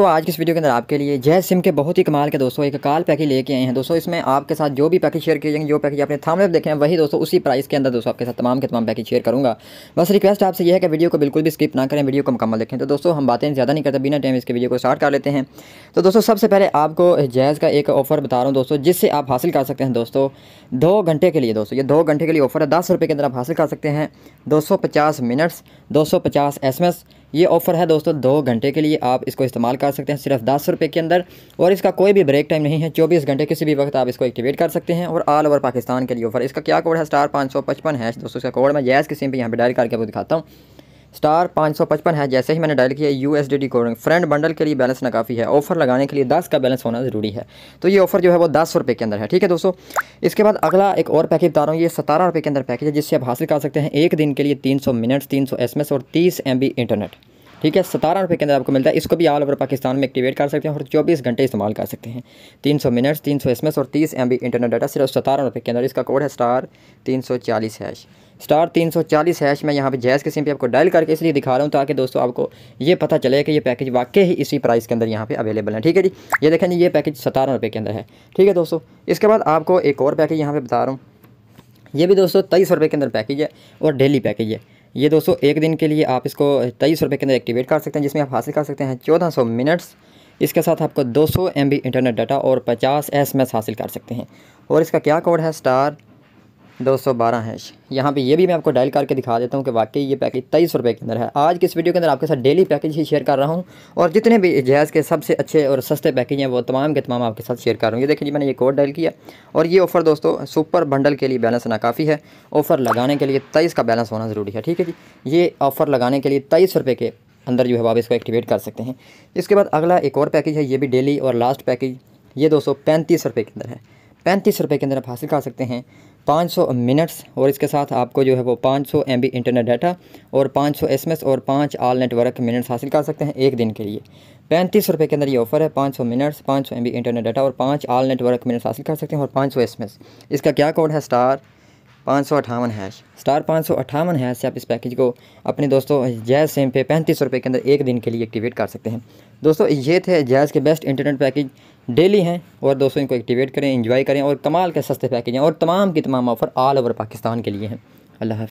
तो आज की इस वीडियो के अंदर आपके लिए जय सिम के बहुत ही कमाल के दोस्तों एक काल पैकेज लेके आए हैं दोस्तों इसमें आपके साथ जो भी पैकेज शेयर किए जाएंगे जो पैकेज आपने थामने देखे हैं वही दोस्तों उसी प्राइस के अंदर दोस्तों आपके साथ तमाम के तमाम पैकेज शेयर करूँगा बस रिक्वेस्ट आपसे यह है कि वीडियो को बिल्कुल भी स्किप ना करें वीडियो को मुकम्मल देखें तो दोस्तों हम बातें ज़्यादा नहीं करते बिना टाइम इसके वीडियो को स्टार्ट कर लेते हैं तो दोस्तों सबसे पहले आपको जैज़ का एक ऑफर बता रहा हूँ दोस्तों जिससे आप हासिल कर सकते हैं दोस्तों दो घंटे के लिए दोस्तों ये दो घंटे के लिए ऑफर है दस रुपये के अंदर आप हासिल कर सकते हैं दो सौ पचास मिनट्स दो सौ पचास एस एम एस ये ऑफ़र है दोस्तों दो घंटे के लिए आप इसको इस्तेमाल कर सकते हैं सिर्फ दस रुपये के अंदर और इसका कोई भी ब्रेक टाइम नहीं है चौबीस घंटे किसी भी वक्त आप इसको एक्टिवेट कर सकते हैं और ऑल ओवर पाकिस्तान के लिए ऑफर इसका क्या कोड है स्टार पाँच सौ पचपन है दोस्तों इसका कोड मैं जैस किसी भी पर यहाँ पर डायल करके आपको दिखाता हूँ स्टार पाँच सौ पचपन है जैसे ही मैंने डायल किया U S D D coding friend bundle के लिए बैलेंस ना काफ़ी है ऑफर लगाने के लिए दस का बैलेंस होना ज़रूरी है तो ये ऑफर जो है वो दस रुपये के अंदर है ठीक है दोस्तों इसके बाद अगला एक और पैकेज बता रहा हूँ ये सतारह रुपये के अंदर पैकेज है जिससे आप हासिल कर सकते हैं एक दिन के लिए तीन सौ मिनट्स तीन सौ एस एम एस और तीस एम बी इंटरनेट ठीक है सतारह रुपये के अंदर आपको मिलता है इसको भी ऑल ओवर पाकिस्तान में एक्टिवेट कर सकते हैं और चौबीस घंटे इस्तेमाल कर सकते हैं तीन सौ मिनट्स तीन सौ एस एम एस और तीस एम बी इंटरनेट डाटा सिर्फ सतारह रुपये के अंदर इसका कोड है स्टार तीन सौ चालीस हैश स्टार तीन सौ चालीस हैश मैं यहाँ पे जैज़ के सिम पे आपको डायल करके इसलिए दिखा रहा हूँ ताकि दोस्तों आपको ये पता चले कि ये पैकेज वाकई ही इसी प्राइस के अंदर यहाँ पे अवेलेबल है ठीक है जी ये देखें जी ये पैकेज सतारह रुपये के अंदर है ठीक है दोस्तों इसके बाद आपको एक और पैकेज यहाँ पर बता रहा हूँ ये भी दोस्तों तेईस रुपये के अंदर पैकेज है और डेली पैकेज है ये दोस्तों एक दिन के लिए आप इसको तेईस रुपये के अंदर एक्टिवेट कर सकते हैं जिसमें आप हासिल कर सकते हैं चौदह सौ मिनट्स इसके साथ आपको दो सौ एम बी इंटरनेट डाटा और पचास एस एम एस हासिल कर सकते हैं और इसका क्या कोड है स्टार दो सौ बारह हैश यहाँ पे ये भी मैं आपको डायल करके दिखा देता हूँ कि वाकई ये पैकेज तेईस रुपये के अंदर है आज की इस वीडियो के अंदर आपके साथ डेली पैकेज ही शेयर कर रहा हूँ और जितने भी जहाज़ के सबसे अच्छे और सस्ते पैकेज हैं वो तमाम के तमाम आपके साथ शेयर कर रहा हूँ ये देखिए जी मैंने ये कोड डायल किया और ये ऑफ़र दोस्तों सुपर बंडल के लिए बैलेंस ना काफ़ी है ऑफ़र लगाने के लिए तेईस का बैलेंस होना ज़रूरी है ठीक है जी ये ऑफ़र लगाने के लिए तेईस रुपये के अंदर जो है आप इसको एक्टिवेट कर सकते हैं इसके बाद अगला एक और पैकेज है ये भी डेली और लास्ट पैकेज ये दो सौ पैंतीस रुपये के अंदर है पैंतीस रुपये के अंदर आप हासिल कर सकते हैं 500 मिनट्स और इसके साथ आपको जो है वो 500 एमबी इंटरनेट डाटा और 500 सौ और पाँच आल नेटवर्क मिनट्स हासिल कर सकते हैं एक दिन के लिए पैंतीस रुपये के अंदर ये ऑफर है 500 मिनट्स 500 एमबी इंटरनेट डाटा और पाँच आल नेटवर्क मिनट्स हासिल कर सकते हैं और 500 सौ इसका क्या कोड है स्टार पाँच सौ अठावन हैश स्टार पाँच सौ अठावन हैश से आप इस पैकेज को अपने दोस्तों जैज़ सेम पे पैंतीस सौ रुपये के अंदर एक दिन के लिए एक्टिवेट कर सकते हैं दोस्तों ये थे जैज़ के बेस्ट इंटरनेट पैकेज डेली हैं और दोस्तों इनको एक्टिवेट करें इंजॉय करें और कमाल के सस्ते पैकेज हैं और तमाम की तमाम ऑफ़र ऑल ओवर पाकिस्तान के लिए हैं अल्लाह